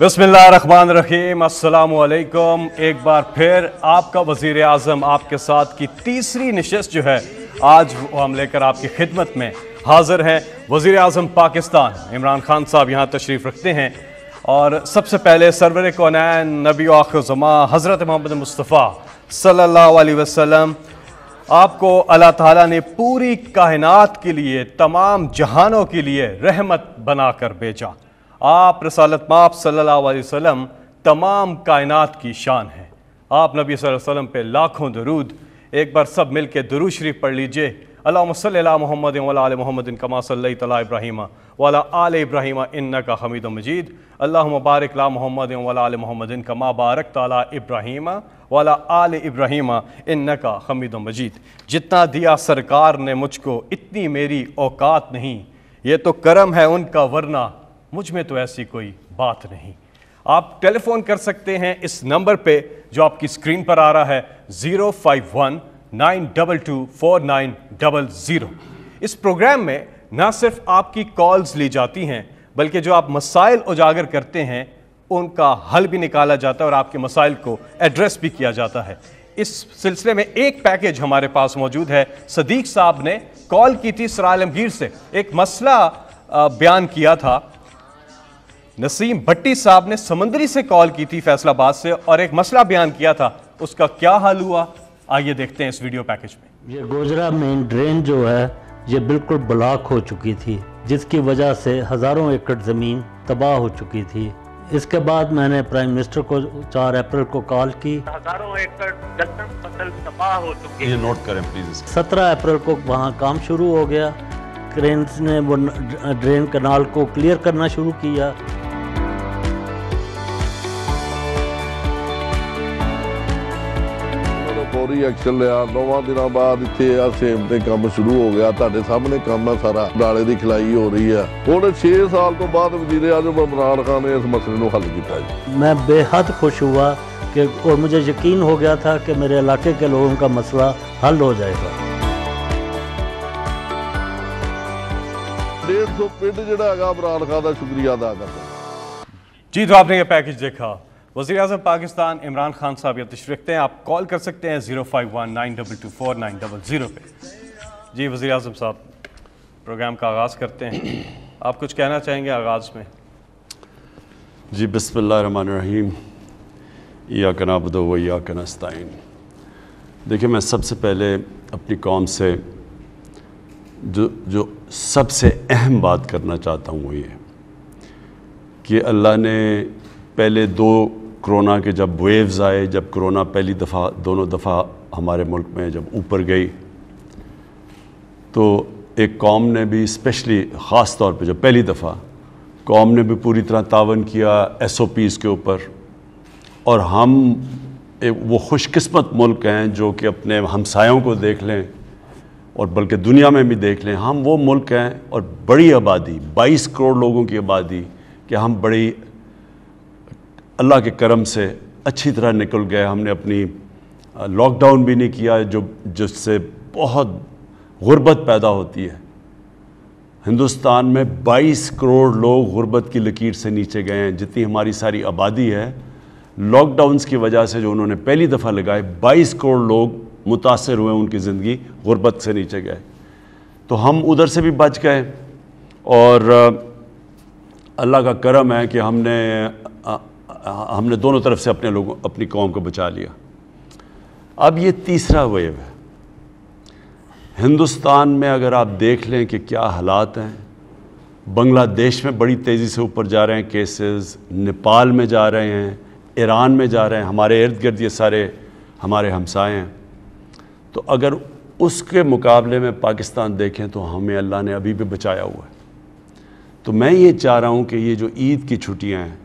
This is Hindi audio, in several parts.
बसमीम अल्लाम एक बार फिर आपका वज़ी अजम आपके साथ की तीसरी नशस्त जो है आज वो हम लेकर आपकी खिदमत में हाज़िर हैं वज़ी अजम पाकिस्तान इमरान खान साहब यहाँ तशरीफ़ रखते हैं और सबसे पहले सरवर कौनैन नबी आखमा हज़रत मोहम्मद मुस्तफ़ा सल्ला वसम आपको अल्लाह ताली ने पूरी कायनत के लिए तमाम जहानों के लिए रहमत बनाकर भेजा आप रसालत माप सल्लल्लाहु तमाम कायनात की शान है आप नबी वसम पे लाखों दरूद एक बार सब मिल के दरू शरीफ पढ़ लीजिए अल्लाह मोहम्मद वाल मोहम्मद कमा सल तला इब्राहिम वाला आल इब्राहिम इन्ना का हमीद मजीद अल्लाह मुबारक ला मोहम्मद वाल मोहम्मद कमा बारक तला इब्राहिम वाला आल इब्राहिम इन्ना का हमीद मजीद जितना दिया सरकार ने मुझको इतनी मेरी औकात नहीं ये तो करम है उनका वरना मुझ में तो ऐसी कोई बात नहीं आप टेलीफोन कर सकते हैं इस नंबर पे जो आपकी स्क्रीन पर आ रहा है zero five one nine double two four nine double zero इस प्रोग्राम में ना सिर्फ आपकी कॉल्स ली जाती हैं बल्कि जो आप मसाइल उजागर करते हैं उनका हल भी निकाला जाता है और आपके मसाइल को एड्रेस भी किया जाता है इस सिलसिले में एक पैकेज हमारे पास मौजूद है सदीक साहब ने कॉल की थी सरा आलमगीर से एक मसला बयान किया था नसीम भट्टी साहब ने समंदरी से कॉल की थी फैसलाबाद से और एक मसला बयान किया था उसका क्या हाल हुआ आइए देखते हैं इस वीडियो पैकेज में ये गोजरा मेन ड्रेन जो है ये बिल्कुल ब्लॉक हो चुकी थी जिसकी वजह से हज़ारों एकड़ ज़मीन तबाह हो चुकी थी इसके बाद मैंने प्राइम मिनिस्टर को 4 अप्रैल को कॉल की हजारों एकड़ फसल तबाह हो चुकी है नोट करें प्लीज अप्रैल को वहाँ काम शुरू हो गया क्रेन ने वो ड्रेन कनाल को क्लियर करना शुरू किया ਫੌਰੀ ਐਕਸ਼ਨ ਲਿਆ ਨੌਵਾਂ ਦਿਨਾਂ ਬਾਅਦ ਇੱਥੇ ਆ ਸੇਮ ਤੇ ਕੰਮ ਸ਼ੁਰੂ ਹੋ ਗਿਆ ਤੁਹਾਡੇ ਸਾਹਮਣੇ ਕੰਮ ਆ ਸਾਰਾ ਡਾਲੇ ਦੀ ਖਲਾਈ ਹੋ ਰਹੀ ਆ ਹੁਣ 6 ਸਾਲ ਤੋਂ ਬਾਅਦ ਵਜ਼ੀਰ ਆਜ਼ਮ ਇਮਰਾਨ ਖਾਨ ਨੇ ਇਸ ਮਸਲੇ ਨੂੰ ਹੱਲ ਕੀਤਾ ਜੀ ਮੈਂ ਬੇਹੱਦ ਖੁਸ਼ ਹੁਆ ਕਿ ਔਰ ਮੈਨੂੰ ਯਕੀਨ ਹੋ ਗਿਆ ਥਾ ਕਿ ਮੇਰੇ ਇਲਾਕੇ ਕੇ ਲੋਕਾਂ ਦਾ ਮਸਲਾ ਹੱਲ ਹੋ ਜਾਏਗਾ ਦੇਸੋ ਪਿੰਡ ਜਿਹੜਾ ਹੈਗਾ ਇਮਰਾਨ ਖਾਨ ਦਾ ਸ਼ੁਕਰੀਆ ਅਦਾ ਕਰਦਾ ਜੀ ਤੁਹਾਨੂੰ ਆਪਣੇ ਪੈਕੇਜ ਦੇਖਾ वजी अजम पाकिस्तान इमरान खान साहब या तशरी रखते हैं आप कॉल कर सकते हैं zero five one nine double two four nine double zero पे जी वज़ी अजम साहब प्रोग्राम का आगाज़ करते हैं आप कुछ कहना चाहेंगे आगाज़ में जी बसमीम या कना बदो व या कनास्तान देखिए मैं सबसे पहले अपनी कौम से जो जो सबसे अहम बात करना चाहता हूँ वो ये कि अल्लाह ने पहले दो कोरोना के जब वेव्स आए जब कोरोना पहली दफ़ा दोनों दफ़ा हमारे मुल्क में जब ऊपर गई तो एक कौम ने भी स्पेशली ख़ास तौर पे जब पहली दफ़ा कौम ने भी पूरी तरह तावन किया एस ओ पीज़ के ऊपर और हम एक वो खुशकस्मत मुल्क हैं जो कि अपने हमसायों को देख लें और बल्कि दुनिया में भी देख लें हम वो मुल्क हैं और बड़ी आबादी 22 करोड़ लोगों की आबादी कि हम बड़ी अल्लाह के करम से अच्छी तरह निकल गए हमने अपनी लॉकडाउन भी नहीं किया जो जिससे बहुत गुर्बत पैदा होती है हिंदुस्तान में 22 करोड़ लोग गुर्बत की लकीर से नीचे गए हैं जितनी हमारी सारी आबादी है लॉकडाउन की वजह से जो उन्होंने पहली दफ़ा लगाए 22 करोड़ लोग मुतासर हुए उनकी ज़िंदगी गुर्बत से नीचे गए तो हम उधर से भी बच गए और अल्लाह का करम है कि हमने हमने दोनों तरफ से अपने लोगों अपनी कौम को बचा लिया अब ये तीसरा वेव है हिंदुस्तान में अगर आप देख लें कि क्या हालात हैं बांग्लादेश में बड़ी तेज़ी से ऊपर जा रहे हैं केसेस नेपाल में जा रहे हैं ईरान में जा रहे हैं हमारे इर्द गिर्द ये सारे हमारे हमसाए हैं तो अगर उसके मुकाबले में पाकिस्तान देखें तो हमें अल्लाह ने अभी भी बचाया हुआ है तो मैं ये चाह रहा हूँ कि ये जो ईद की छुट्टियाँ हैं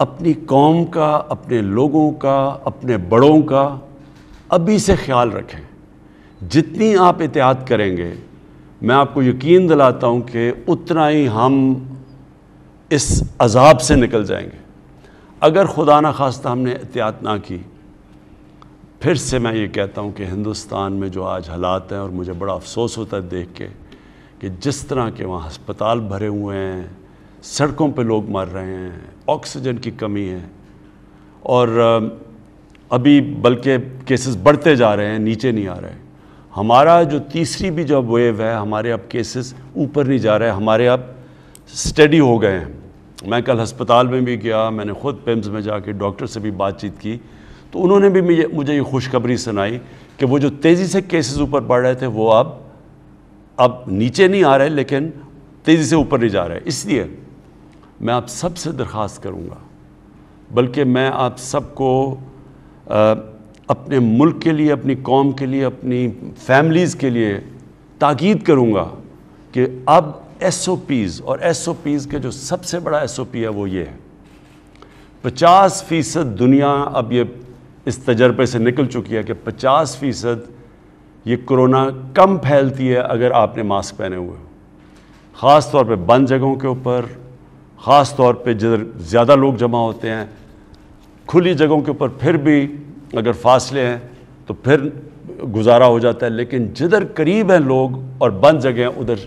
अपनी कौम का अपने लोगों का अपने बड़ों का अभी से ख्याल रखें जितनी आप एहतियात करेंगे मैं आपको यकीन दिलाता हूँ कि उतना ही हम इस अजाब से निकल जाएंगे अगर खुदा ना खास्ता हमने एहतियात ना की फिर से मैं ये कहता हूँ कि हिंदुस्तान में जो आज हालात हैं और मुझे बड़ा अफसोस होता है देख के कि जिस तरह के वहाँ हस्पताल भरे हुए हैं सड़कों पे लोग मर रहे हैं ऑक्सीजन की कमी है और अभी बल्कि केसेस बढ़ते जा रहे हैं नीचे नहीं आ रहे हमारा जो तीसरी भी जो वेव है हमारे अब केसेस ऊपर नहीं जा रहे हमारे अब स्टडी हो गए हैं मैं कल हस्पताल में भी गया मैंने ख़ुद पेम्स में जाके डॉक्टर से भी बातचीत की तो उन्होंने भी मुझे मुझे ये खुशखबरी सुनाई कि वो जो तेज़ी से केसेस ऊपर बढ़ रहे थे वो अब अब नीचे नहीं आ रहे लेकिन तेज़ी से ऊपर नहीं जा रहे इसलिए मैं आप सब से दरख्वास्त करूँगा बल्कि मैं आप सबको अपने मुल्क के लिए अपनी कौम के लिए अपनी फैमिलीज़ के लिए ताकीद करूँगा कि अब एस ओ पीज़ और एस ओ पीज़ के जो सबसे बड़ा एस ओ पी है वो ये है पचास फ़ीसद दुनिया अब ये इस तजर्बे से निकल चुकी है कि पचास फ़ीसद ये कोरोना कम फैलती है अगर आपने मास्क पहने हुए हो ख़ास तौर पर बंद जगहों के ऊपर ख़ास तौर पे जिधर ज़्यादा लोग जमा होते हैं खुली जगहों के ऊपर फिर भी अगर फासले हैं तो फिर गुजारा हो जाता है लेकिन जिधर करीब हैं लोग और बंद जगह हैं उधर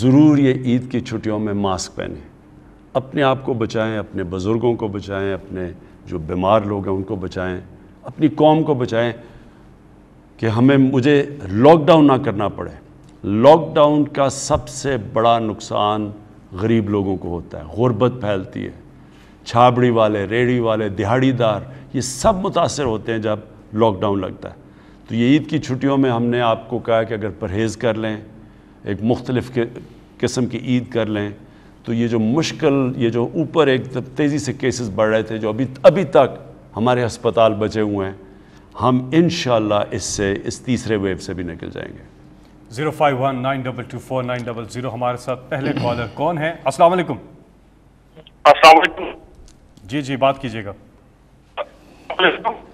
ज़रूर ये ईद की छुट्टियों में मास्क पहने अपने आप को बचाएं अपने बुज़ुर्गों को बचाएं अपने जो बीमार लोग हैं उनको बचाएं अपनी कौम को बचाएं कि हमें मुझे लॉकडाउन ना करना पड़े लॉकडाउन का सबसे बड़ा नुकसान गरीब लोगों को होता है गुरबत फैलती है छाबड़ी वाले रेड़ी वाले दिहाड़ीदार ये सब मुतासर होते हैं जब लॉकडाउन लगता है तो ये ईद की छुट्टियों में हमने आपको कहा कि अगर परहेज़ कर लें एक मुख्तलिफ़ किस्म की ईद कर लें तो ये जो मुश्किल ये जो ऊपर एक तेज़ी से केसेस बढ़ रहे थे जो अभी अभी तक हमारे अस्पताल बचे हुए हैं हम इन इससे इस तीसरे वेव से भी निकल जाएंगे zero five one nine double two four nine double zero हमारे साथ पहले कॉलर कौन है अस्सलाम वालेकुम अस्सलाम वालेकुम जी जी बात कीजिएगा